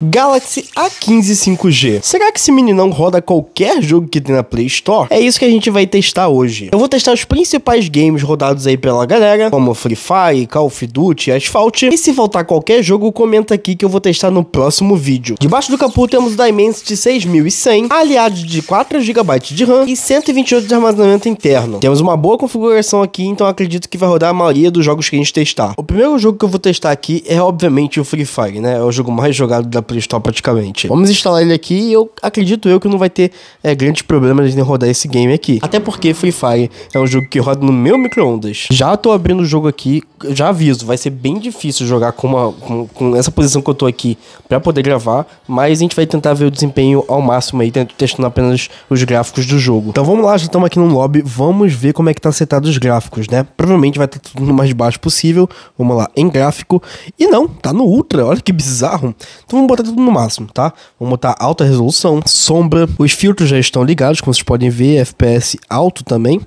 Galaxy A15 5G. Será que esse meninão roda qualquer jogo que tem na Play Store? É isso que a gente vai testar hoje. Eu vou testar os principais games rodados aí pela galera, como Free Fire, Call of Duty, Asphalt. E se faltar qualquer jogo, comenta aqui que eu vou testar no próximo vídeo. Debaixo do capô temos o Dimensity 6100, aliado de 4 GB de RAM e 128 de armazenamento interno. Temos uma boa configuração aqui, então acredito que vai rodar a maioria dos jogos que a gente testar. O primeiro jogo que eu vou testar aqui é obviamente o Free Fire, né? É o jogo mais jogado da Play Store praticamente. Vamos instalar ele aqui e eu acredito eu que não vai ter é, grandes problemas em rodar esse game aqui. Até porque Free Fire é um jogo que roda no meu micro-ondas. Já tô abrindo o jogo aqui, já aviso, vai ser bem difícil jogar com, uma, com, com essa posição que eu tô aqui para poder gravar, mas a gente vai tentar ver o desempenho ao máximo aí, testando apenas os gráficos do jogo. Então vamos lá, já estamos aqui no lobby, vamos ver como é que tá setado os gráficos, né? Provavelmente vai estar tá tudo no mais baixo possível, vamos lá, em gráfico, e não, tá no ultra, olha que bizarro. Então vamos botar botar tá tudo no máximo, tá? Vamos botar alta resolução, sombra, os filtros já estão ligados, como vocês podem ver, FPS alto também.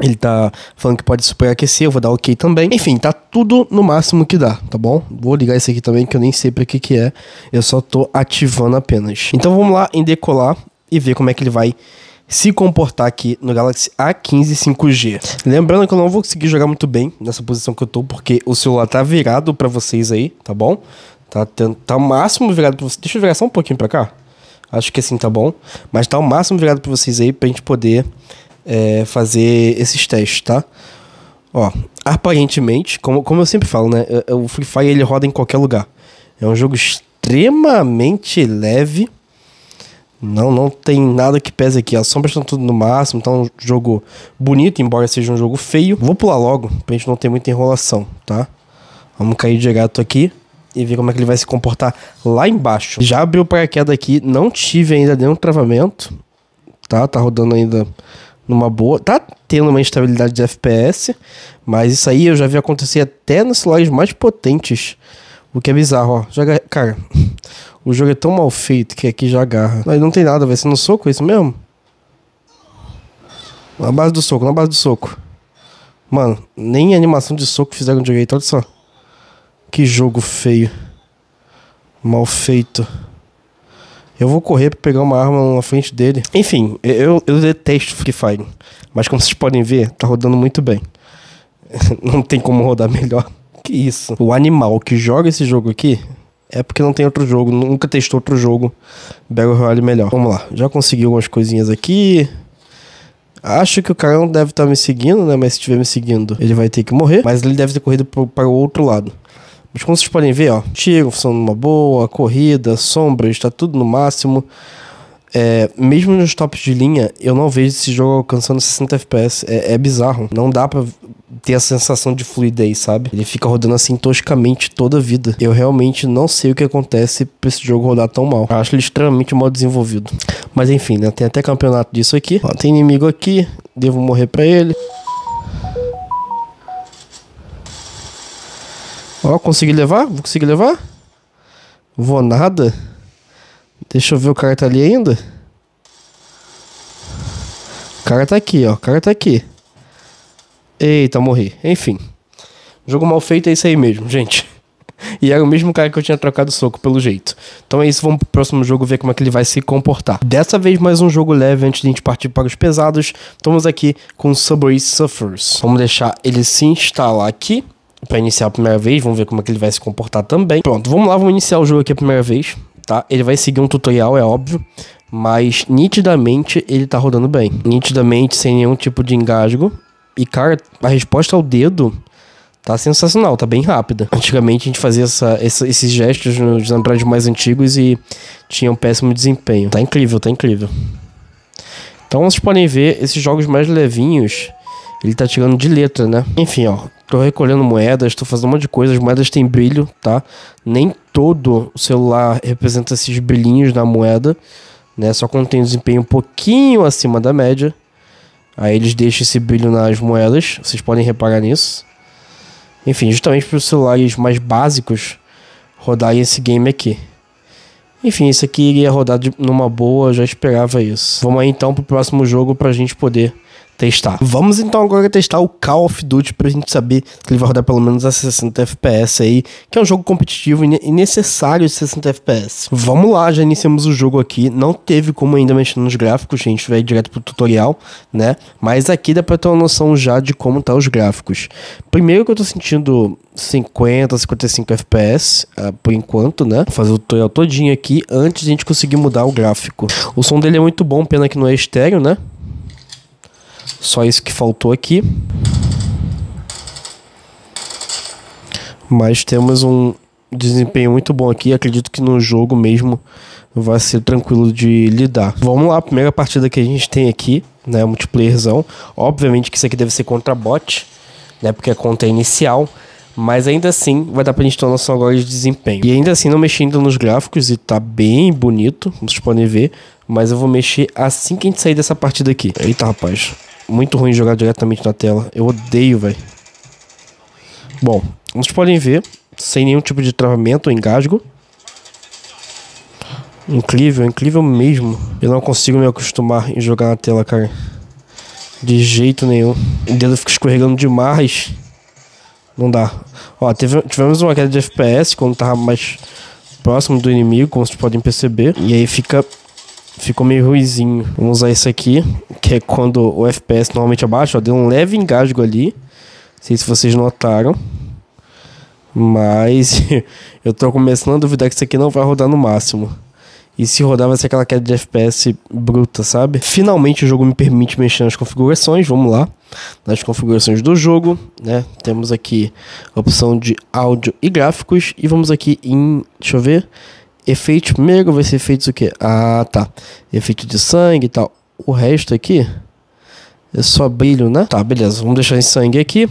Ele tá falando que pode superaquecer, eu vou dar ok também. Enfim, tá tudo no máximo que dá, tá bom? Vou ligar esse aqui também, que eu nem sei pra que que é. Eu só tô ativando apenas. Então vamos lá em decolar e ver como é que ele vai se comportar aqui no Galaxy A15 5G. Lembrando que eu não vou conseguir jogar muito bem nessa posição que eu tô, porque o celular tá virado para vocês aí, tá bom? Tá, tá o máximo virado pra vocês. Deixa eu virar só um pouquinho pra cá. Acho que assim tá bom. Mas tá o máximo virado pra vocês aí pra gente poder é, fazer esses testes, tá? Ó, aparentemente, como, como eu sempre falo, né? É, é, o Free Fire ele roda em qualquer lugar. É um jogo extremamente leve. Não, não tem nada que pese aqui. As sombras estão tudo no máximo. Tá um jogo bonito, embora seja um jogo feio. Vou pular logo, pra gente não ter muita enrolação, tá? Vamos cair direto aqui e ver como é que ele vai se comportar lá embaixo. Já abriu o paraquedas aqui, não tive ainda nenhum travamento, tá? Tá rodando ainda numa boa. Tá tendo uma instabilidade de FPS, mas isso aí eu já vi acontecer até nos celulares mais potentes. O que é bizarro, ó. Joga... Cara, o jogo é tão mal feito que aqui já agarra. Mas não tem nada, vai ser no soco, é isso mesmo? Na base do soco, na base do soco. Mano, nem animação de soco fizeram direito, olha só. Que jogo feio. Mal feito. Eu vou correr pra pegar uma arma na frente dele. Enfim, eu, eu detesto Free Fire. Mas como vocês podem ver, tá rodando muito bem. não tem como rodar melhor. Que isso. O animal que joga esse jogo aqui é porque não tem outro jogo. Nunca testou outro jogo Battle Royale melhor. Vamos lá. Já consegui algumas coisinhas aqui. Acho que o cara não deve estar tá me seguindo, né? Mas se estiver me seguindo, ele vai ter que morrer. Mas ele deve ter corrido para o outro lado. Mas como vocês podem ver, ó, tiro funcionando uma boa, corrida, sombra, está tudo no máximo. É, mesmo nos tops de linha, eu não vejo esse jogo alcançando 60 FPS. É, é, bizarro. Não dá pra ter a sensação de fluidez, sabe? Ele fica rodando assim toscamente toda a vida. Eu realmente não sei o que acontece pra esse jogo rodar tão mal. Eu acho ele extremamente mal desenvolvido. Mas enfim, né? Tem até campeonato disso aqui. Ó, tem inimigo aqui. Devo morrer pra ele. Ó, consegui levar? Vou conseguir levar? Vou nada. Deixa eu ver, o cara tá ali ainda? O cara tá aqui, ó. O cara tá aqui. Eita, morri. Enfim. Jogo mal feito é isso aí mesmo, gente. E era o mesmo cara que eu tinha trocado soco, pelo jeito. Então é isso, vamos pro próximo jogo ver como é que ele vai se comportar. Dessa vez, mais um jogo leve antes de a gente partir para os pesados. Estamos aqui com Subway Surfers. Vamos deixar ele se instalar aqui para iniciar a primeira vez. Vamos ver como é que ele vai se comportar também. Pronto, vamos lá, vamos iniciar o jogo aqui a primeira vez, tá? Ele vai seguir um tutorial, é óbvio. Mas nitidamente ele tá rodando bem. Nitidamente, sem nenhum tipo de engasgo. E cara, a resposta ao dedo tá sensacional, tá bem rápida. Antigamente a gente fazia essa, essa, esses gestos nos androides mais antigos e tinha um péssimo desempenho. Tá incrível, tá incrível. Então vocês podem ver, esses jogos mais levinhos, ele tá tirando de letra, né? Enfim, ó. Tô recolhendo moedas, tô fazendo um monte de coisa. As moedas têm brilho, tá? Nem todo o celular representa esses brilhinhos na moeda, né? Só quando tem um desempenho um pouquinho acima da média. Aí eles deixam esse brilho nas moedas. Vocês podem reparar nisso. Enfim, justamente para os celulares mais básicos rodarem esse game aqui. Enfim, isso aqui iria rodar de, numa boa, já esperava isso. Vamos aí então pro próximo jogo pra gente poder testar. Vamos então agora testar o Call of Duty pra gente saber que ele vai rodar pelo menos a 60 FPS aí, que é um jogo competitivo e necessário de 60 FPS. Vamos lá, já iniciamos o jogo aqui, não teve como ainda mexer nos gráficos, a gente vai direto pro tutorial, né? Mas aqui dá pra ter uma noção já de como tá os gráficos. Primeiro que eu tô sentindo 50, 55 FPS uh, por enquanto, né? Vou fazer o tutorial todinho aqui antes de a gente conseguir mudar o gráfico. O som dele é muito bom, pena que não é estéreo, né? Só isso que faltou aqui. Mas temos um desempenho muito bom aqui. Acredito que no jogo mesmo vai ser tranquilo de lidar. Vamos lá, primeira partida que a gente tem aqui, né? Multiplayerzão. Obviamente que isso aqui deve ser contra bot, né? Porque a conta é inicial. Mas ainda assim, vai dar pra gente ter uma noção agora de desempenho. E ainda assim, não mexi ainda nos gráficos e tá bem bonito, como vocês podem ver. Mas eu vou mexer assim que a gente sair dessa partida aqui. Eita, rapaz muito ruim jogar diretamente na tela. Eu odeio, velho. Bom, vocês podem ver, sem nenhum tipo de travamento ou engasgo. Incrível, incrível mesmo. Eu não consigo me acostumar em jogar na tela, cara. De jeito nenhum. O dedo fica escorregando demais. Não dá. Ó, teve, tivemos uma queda de FPS quando tava mais próximo do inimigo, como vocês podem perceber. E aí fica ficou meio ruizinho. Vamos usar esse aqui, que é quando o FPS normalmente abaixa, ó, deu um leve engasgo ali. Não sei se vocês notaram. Mas eu tô começando a duvidar que isso aqui não vai rodar no máximo. E se rodar, vai ser aquela queda de FPS bruta, sabe? Finalmente o jogo me permite mexer nas configurações. Vamos lá. Nas configurações do jogo, né? Temos aqui a opção de áudio e gráficos. E vamos aqui em. Deixa eu ver efeito mega vai ser feito o que Ah, tá. Efeito de sangue e tal. O resto aqui é só brilho, né? Tá, beleza. Vamos deixar em sangue aqui.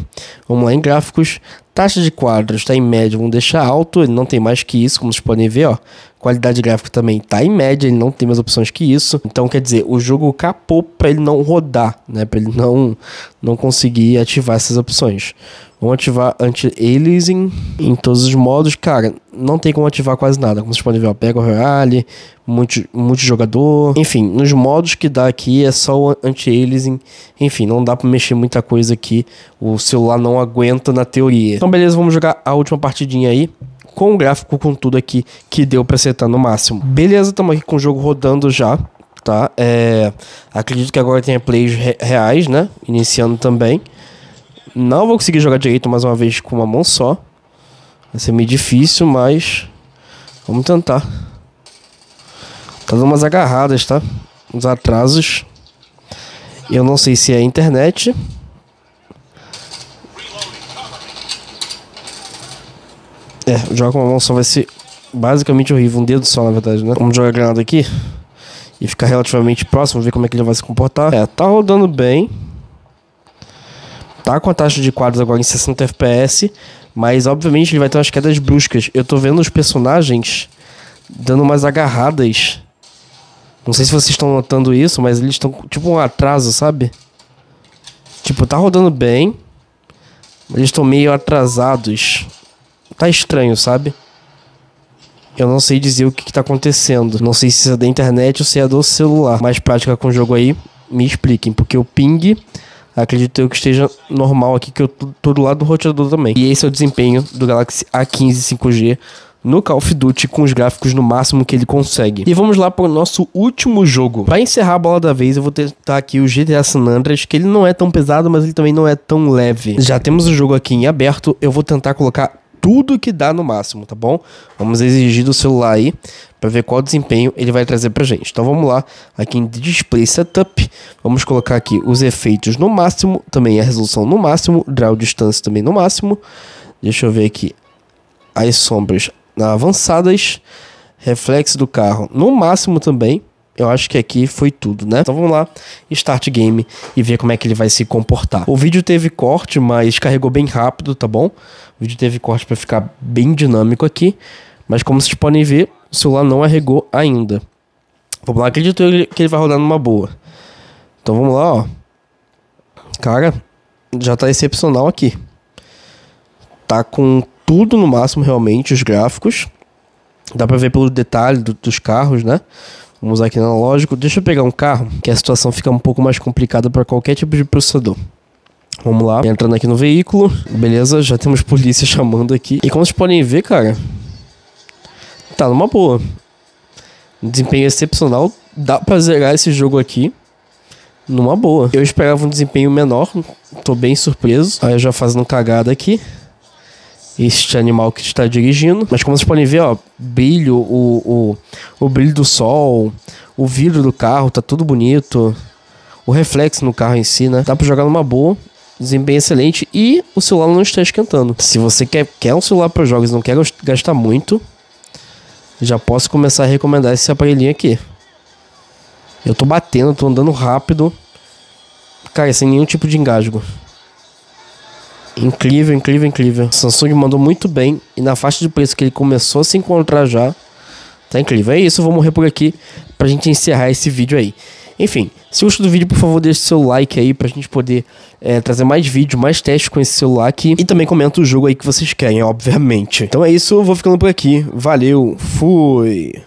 Vamos lá em gráficos. Taxa de quadros está em média, vamos deixar alto. Ele não tem mais que isso, como vocês podem ver, ó. Qualidade gráfica também está em média, ele não tem mais opções que isso. Então, quer dizer, o jogo capou para ele não rodar, né? Para ele não, não conseguir ativar essas opções. Vamos ativar anti-aliasing em todos os modos. Cara, não tem como ativar quase nada. Como vocês podem ver, ó, pega o Royale, multi, jogador. Enfim, nos modos que dá aqui é só o anti-aliasing. Enfim, não dá pra mexer muita coisa aqui. O celular não aguenta na teoria. Então, beleza, vamos jogar a última partidinha aí com o gráfico, com tudo aqui que deu para acertar no máximo. Beleza, estamos aqui com o jogo rodando já, tá? É, acredito que agora tenha plays re reais, né? Iniciando também. Não vou conseguir jogar direito mais uma vez com uma mão só. Vai ser meio difícil, mas vamos tentar. Tá dando umas agarradas, tá? Uns atrasos. Eu não sei se é a internet. É, jogar com uma mão só vai ser basicamente horrível. Um dedo só, na verdade, né? Vamos jogar a granada aqui. E ficar relativamente próximo, ver como é que ele vai se comportar. É, tá rodando bem tá com a taxa de quadros agora em 60 FPS, mas obviamente ele vai ter umas quedas bruscas. Eu tô vendo os personagens dando umas agarradas. Não sei se vocês estão notando isso, mas eles estão tipo um atraso, sabe? Tipo, tá rodando bem, mas eles estão meio atrasados. Tá estranho, sabe? Eu não sei dizer o que, que tá acontecendo. Não sei se é da internet ou se é do celular. Mais prática com o jogo aí, me expliquem, porque o ping acredito eu que esteja normal aqui, que eu tô do lado do roteador também. E esse é o desempenho do Galaxy A15 5G no Call of Duty com os gráficos no máximo que ele consegue. E vamos lá para o nosso último jogo. Para encerrar a bola da vez, eu vou testar aqui o GTA San Andreas, que ele não é tão pesado, mas ele também não é tão leve. Já temos o jogo aqui em aberto, eu vou tentar colocar tudo que dá no máximo, tá bom? Vamos exigir do celular aí para ver qual desempenho ele vai trazer pra gente. Então vamos lá, aqui em Display Setup, vamos colocar aqui os efeitos no máximo, também a resolução no máximo, draw distance também no máximo. Deixa eu ver aqui as sombras avançadas, reflexo do carro no máximo também. Eu acho que aqui foi tudo, né? Então vamos lá, start game e ver como é que ele vai se comportar. O vídeo teve corte, mas carregou bem rápido, tá bom? O vídeo teve corte para ficar bem dinâmico aqui, mas como vocês podem ver, o celular não arregou ainda. Vamos lá, acredito que ele vai rodar numa boa. Então vamos lá, ó. Cara, já tá excepcional aqui. Tá com tudo no máximo realmente os gráficos. Dá para ver pelo detalhe do, dos carros, né? Vamos usar aqui no analógico. Deixa eu pegar um carro, que a situação fica um pouco mais complicada para qualquer tipo de processador. Vamos lá, entrando aqui no veículo. Beleza, já temos polícia chamando aqui. E como vocês podem ver, cara, tá numa boa. Desempenho excepcional, dá pra zerar esse jogo aqui numa boa. Eu esperava um desempenho menor, tô bem surpreso. Aí eu já fazendo cagada aqui este animal que está dirigindo. Mas como vocês podem ver, ó, brilho, o, o, o brilho do sol, o vidro do carro, tá tudo bonito. O reflexo no carro em si, né? Dá para jogar numa boa desempenho excelente e o celular não está esquentando. Se você quer, quer um celular para jogos e não quer gastar muito, já posso começar a recomendar esse aparelhinho aqui. Eu tô batendo, tô andando rápido, cara, sem nenhum tipo de engasgo. Incrível, incrível, incrível. Samsung mandou muito bem e na faixa de preço que ele começou a se encontrar já. Tá incrível. É isso, vou morrer por aqui pra gente encerrar esse vídeo aí. Enfim, se gostou do vídeo, por favor, deixe seu like aí pra gente poder é, trazer mais vídeo, mais testes com esse celular aqui. E também comenta o jogo aí que vocês querem, obviamente. Então é isso, eu vou ficando por aqui. Valeu, fui!